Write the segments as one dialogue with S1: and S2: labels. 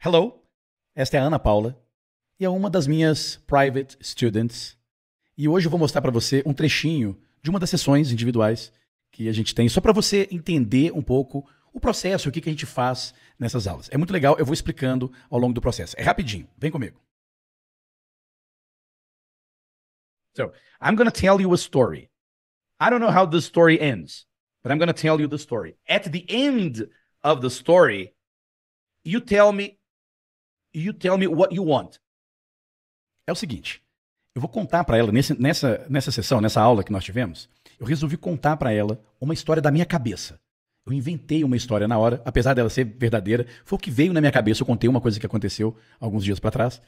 S1: Hello, esta é a Ana Paula e é uma das minhas private students. E hoje eu vou mostrar para você um trechinho de uma das sessões individuais que a gente tem, só para você entender um pouco o processo, o que, que a gente faz nessas aulas. É muito legal, eu vou explicando ao longo do processo. É rapidinho, vem comigo. So, I'm going to tell you a story. I don't know how this story ends, but I'm going to tell you the story. At the end of the story, you tell me you tell me what you want. É o seguinte, eu vou contar para ela, nesse, nessa, nessa sessão, nessa aula que nós tivemos, eu resolvi contar para ela uma história da minha cabeça. Eu inventei uma história na hora, apesar dela ser verdadeira, foi o que veio na minha cabeça. Eu contei uma coisa que aconteceu alguns dias para trás.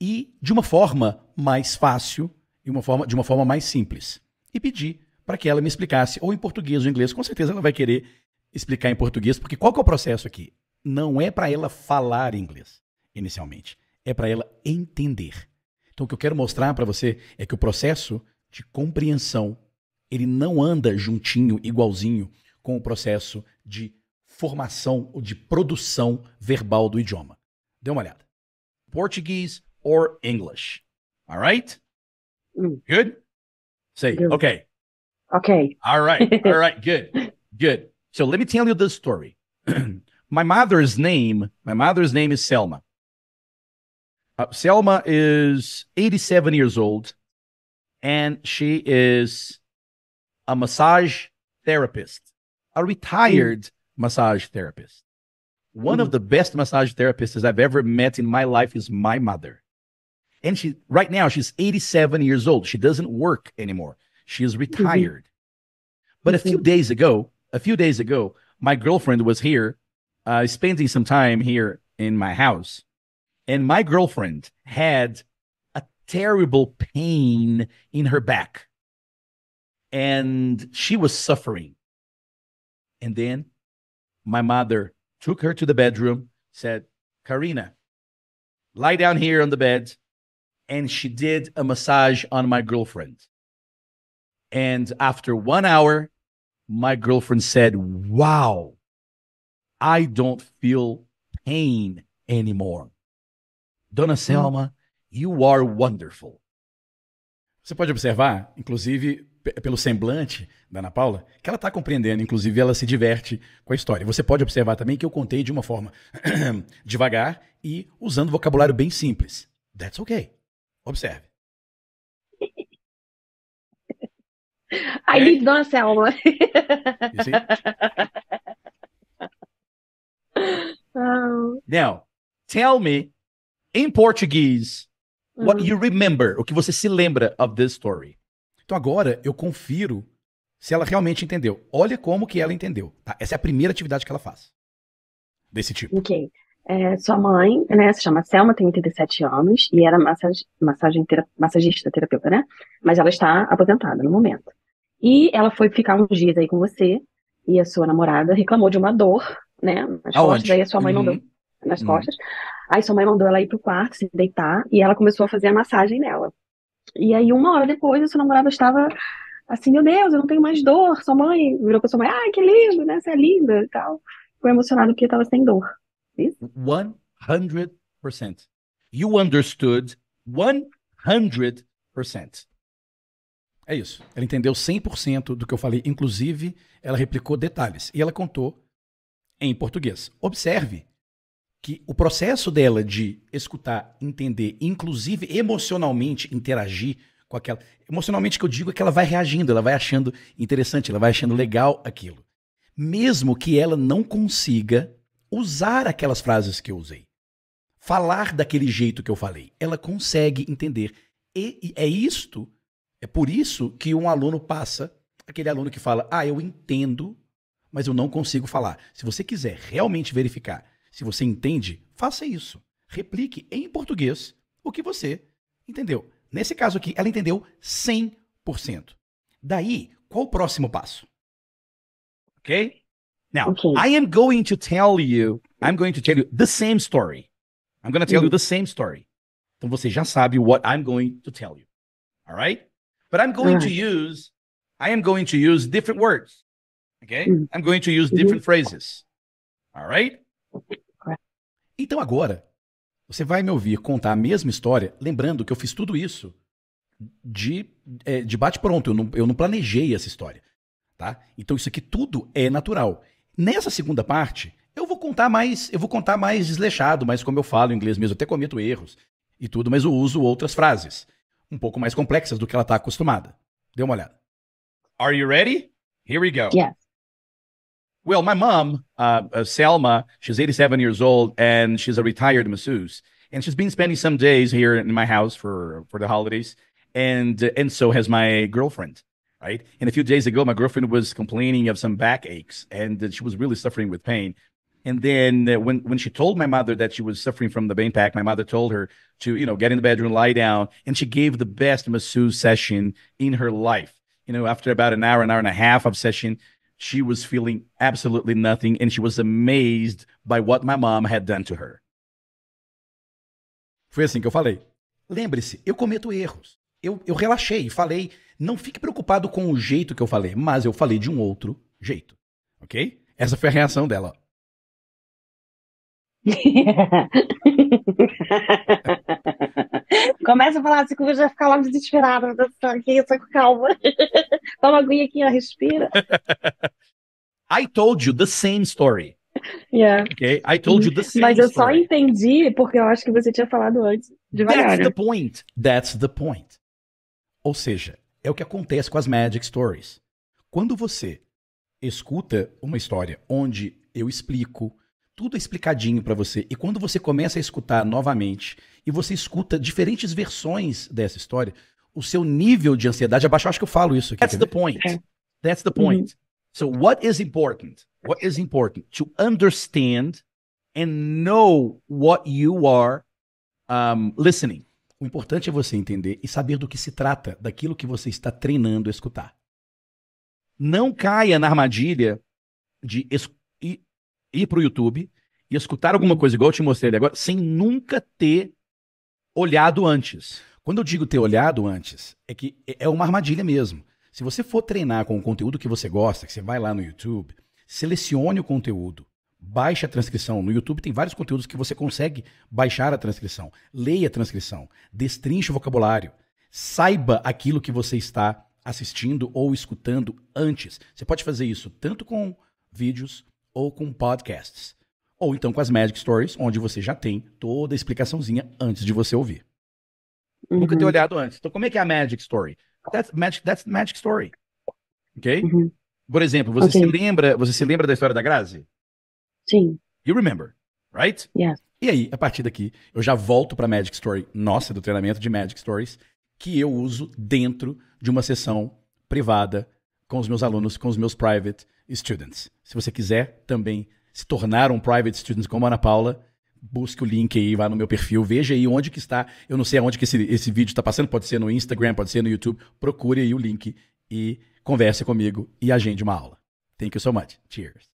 S1: E de uma forma mais fácil e uma forma, de uma forma mais simples. E pedi para que ela me explicasse, ou em português ou em inglês, com certeza ela vai querer explicar em português, porque qual que é o processo aqui? Não é para ela falar inglês inicialmente. É para ela entender. Então, o que eu quero mostrar para você é que o processo de compreensão ele não anda juntinho, igualzinho com o processo de formação ou de produção verbal do idioma. Dê uma olhada. Portuguese or English. All right? Hum. Good? Say, okay. Okay. All right. All right. Good. Good. So let me tell you this story. my mother's name, my mother's name is Selma. Uh, Selma is 87 years old, and she is a massage therapist, a retired mm. massage therapist. One mm. of mm-hmm. the best massage therapists I've ever met in my life is my mother. And she right now she's 87 years old. She doesn't work anymore. She is mm-hmm. retired.
S2: Mm-hmm. But mm-hmm. a few
S1: mm-hmm. days ago, a few days ago, my girlfriend was here, uh, spending some time here in my house. And my girlfriend had a terrible pain in her back. And she was suffering. And then my mother took her to the bedroom, said, Karina, lie down here on the bed. And she did a massage on my girlfriend. And after one hour, my girlfriend said, Wow, I don't feel pain anymore. Dona Selma, you are wonderful. Você pode observar, inclusive pelo semblante da Ana Paula, que ela está compreendendo, inclusive ela se diverte com a história. Você pode observar também que eu contei de uma forma devagar e usando vocabulário bem simples. That's okay. Observe. I é. Dona Selma. Ah. Now, tell me em português, uhum. what you remember, o que você se lembra of this story. Então agora eu confiro se ela realmente entendeu. Olha como que ela entendeu. Tá? Essa é a primeira atividade que ela faz. Desse tipo. Ok. É, sua mãe, né, se chama Selma, tem 87 anos e era massagem, tera, massagista, terapeuta, né? Mas ela está aposentada no momento. E ela foi ficar uns dias aí com você e a sua namorada reclamou de uma dor, né? Aonde? costas, aí a sua mãe uhum. não deu nas hum. costas. Aí sua mãe mandou ela ir pro quarto, se deitar, e ela começou a fazer a massagem nela. E aí, uma hora depois, a sua namorada estava assim, meu Deus, eu não tenho mais dor, sua mãe virou pra sua mãe, ai, que lindo, né, você é linda e tal. Ficou emocionado porque estava sem dor. Isso? 100%. You understood 100%. É isso. Ela entendeu 100% do que eu falei. Inclusive, ela replicou detalhes. E ela contou em português. Observe que o processo dela de escutar, entender, inclusive emocionalmente interagir com aquela. Emocionalmente que eu digo é que ela vai reagindo, ela vai achando interessante, ela vai achando legal aquilo. Mesmo que ela não consiga usar aquelas frases que eu usei, falar daquele jeito que eu falei, ela consegue entender. E, é isto, é por isso que um aluno passa, aquele aluno que fala, ah, eu entendo, mas eu não consigo falar. Se você quiser realmente verificar se você entende, faça isso. Replique em português o que você entendeu. Nesse caso aqui, ela entendeu 100%. Daí, qual o próximo passo? Ok? Now, okay. I am going to tell you, I'm going to tell you the same story. I'm going to tell you uhum. the same story. Então você já sabe what I'm going to tell you. All right? But I'm going to uhum. use I am going to use different words. Okay? Uhum. I'm going to use different phrases. All right? Então agora, você vai me ouvir contar a mesma história, lembrando que eu fiz tudo isso de, é, de bate-pronto, eu não, eu não planejei essa história. Tá? Então isso aqui tudo é natural. Nessa segunda parte, eu vou contar mais, eu vou contar mais desleixado, mas como eu falo em inglês mesmo, eu até cometo erros e tudo, mas eu uso outras frases, um pouco mais complexas do que ela está acostumada. Dê uma olhada. Are you ready? Here we go. Yes. Well, my mom, uh, uh, Selma, she's 87 years old and she's a retired masseuse. And she's been spending some days here in my house for, for the holidays. And, and so has my girlfriend, right? And a few days ago, my girlfriend was complaining of some backaches, and she was really suffering with pain. And then uh, when, when she told my mother that she was suffering from the pain pack, my mother told her to, you know, get in the bedroom, lie down. And she gave the best masseuse session in her life. You know, after about an hour, an hour and a half of session, she was feeling absolutely nothing and she was amazed by what my mom had done to her. Foi assim que eu falei. Lembre-se, eu cometo erros. Eu, eu relaxei, falei. Não fique preocupado com o jeito que eu falei, mas eu falei de um outro jeito. Ok? Essa foi a reação dela. Começa a falar assim, eu já ficar logo desesperada. aqui, tá, tá, eu com calma. Toma aguinha aqui, ó, respira. I told you the same story. Yeah. Okay, I told you the same story. Mas eu só entendi porque eu acho que você tinha falado antes. Devagar. That's né? the point. That's the point. Ou seja, é o que acontece com as Magic Stories. Quando você escuta uma história onde eu explico, tudo é explicadinho para você. E quando você começa a escutar novamente e você escuta diferentes versões dessa história, o seu nível de ansiedade abaixa. Eu acho que eu falo isso aqui. That's the point. É. That's the point. Uhum. So what is important? What is important to understand and know what you are um, listening. O importante é você entender e saber do que se trata, daquilo que você está treinando a escutar. Não caia na armadilha de ir pro YouTube e escutar alguma coisa, igual eu te mostrei ali agora, sem nunca ter olhado antes. Quando eu digo ter olhado antes, é que é, é uma armadilha mesmo. Se você for treinar com o conteúdo que você gosta, que você vai lá no YouTube, selecione o conteúdo, baixe a transcrição. No YouTube tem vários conteúdos que você consegue baixar a transcrição. Leia a transcrição, destrinche o vocabulário, saiba aquilo que você está assistindo ou escutando antes. Você pode fazer isso tanto com vídeos ou com podcasts. Ou então com as Magic Stories, onde você já tem toda a explicaçãozinha antes de você ouvir. Uhum. Nunca tinha uhum. olhado antes. Então, como é que é a Magic Story? That's Magic, that's magic Story. Ok? Uhum. Por exemplo, você okay. se lembra, você se lembra da história da Grazi? Sim. You remember, right? Yeah. E aí, a partir daqui, eu já volto para Magic Story nossa do treinamento de Magic Stories, que eu uso dentro de uma sessão privada com os meus alunos, com os meus private students. Se você quiser também se tornar um private student como a Ana Paula, busque o link aí, vá no meu perfil, veja aí onde que está. Eu não sei aonde que esse, esse vídeo está passando, pode ser no Instagram, pode ser no YouTube. Procure aí o link e converse comigo e agende uma aula. Thank you so much. Cheers.